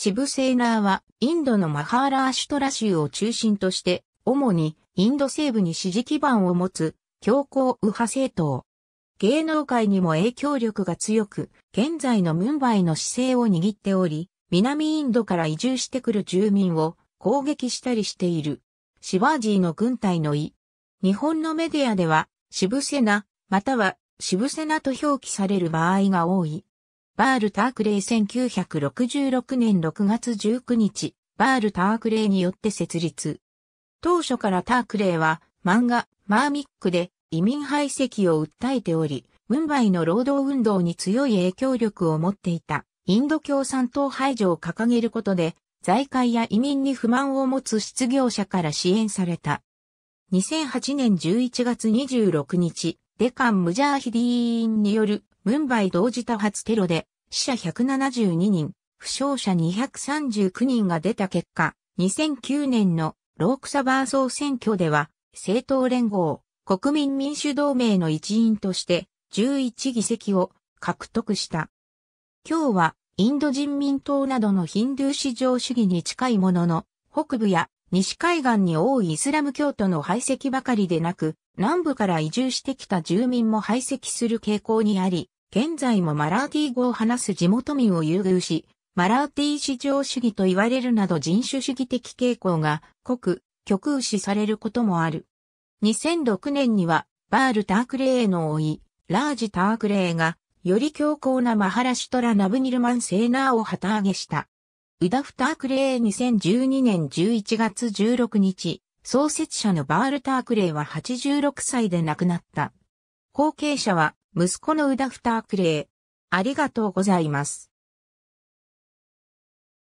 シブセーナーはインドのマハーラーシュトラ州を中心として、主にインド西部に支持基盤を持つ強硬右派政党。芸能界にも影響力が強く、現在のムンバイの姿勢を握っており、南インドから移住してくる住民を攻撃したりしている。シバージーの軍隊の意。日本のメディアでは、シブセナ、またはシブセナと表記される場合が多い。バール・タークレイ1966年6月19日、バール・タークレイによって設立。当初からタークレイは漫画、マーミックで移民排斥を訴えており、ムンバイの労働運動に強い影響力を持っていたインド共産党排除を掲げることで、財界や移民に不満を持つ失業者から支援された。2008年11月26日、デカン・ムジャーヒディーンによるムンバイ同時多発テロで死者172人、負傷者239人が出た結果、2009年のロークサバー総選挙では、政党連合、国民民主同盟の一員として11議席を獲得した。今日はインド人民党などのヒンドゥー至上主義に近いものの、北部や西海岸に多いイスラム教徒の排斥ばかりでなく、南部から移住してきた住民も排斥する傾向にあり、現在もマラーティ語を話す地元民を優遇し、マラーティ至上主義と言われるなど人種主義的傾向が濃く、極右視されることもある。2006年には、バール・タークレーの老い、ラージ・タークレーが、より強硬なマハラシュトラ・ナブニルマン・セーナーを旗揚げした。ウダフ・タークレー2012年11月16日、創設者のバール・タークレーは86歳で亡くなった。後継者は息子のウダフタークレイ。ありがとうございます。